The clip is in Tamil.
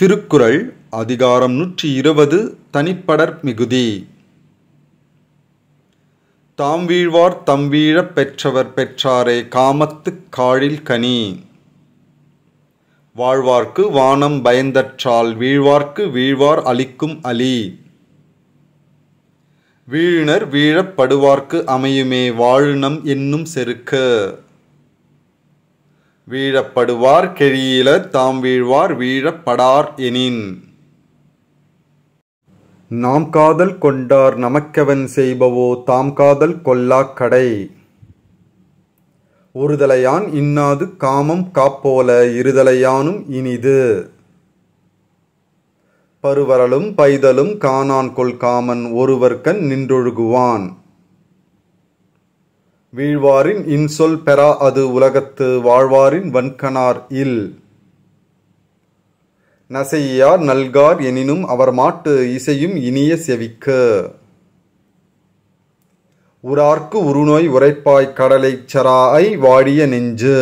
திருக்குறள் அதிகாரம் நூற்றி இருபது தனிப்படர் மிகுதி தாம் வீழ்வார் தம் வீழப் பெற்றவர் பெற்றாரே காமத்து காழில் கனி வாழ்வார்க்கு வானம் பயந்தற்றால் வீழ்வார்க்கு வீழ்வார் அளிக்கும் அலி வீழினர் வீழப்படுவார்க்கு அமையுமே வாழினம் என்னும் செருக்கு வீழப்படுவார் கெழியில தாம் வீழ்வார் வீழப்படார் எனின் நாம் காதல் கொண்டார் நமக்கவன் செய்பவோ தாம் காதல் கொல்லா கடை ஒருதலையான் இன்னாது காமம் காப்போல இருதலையானும் இனிது பருவரலும் பைதலும் காணான் கொள் காமன் ஒருவர்கண் நின்றொழுகுவான் வீழ்வாரின் இன்சொல் பெறா அது உலகத்து வாழ்வாரின் வன்கனார் இல் நசையார் நல்கார் எனினும் அவர் மாட்டு இசையும் இனிய செவிக்கு உரார்க்கு உருநோய் உரைப்பாய் கடலை சராய் வாடிய நெஞ்சு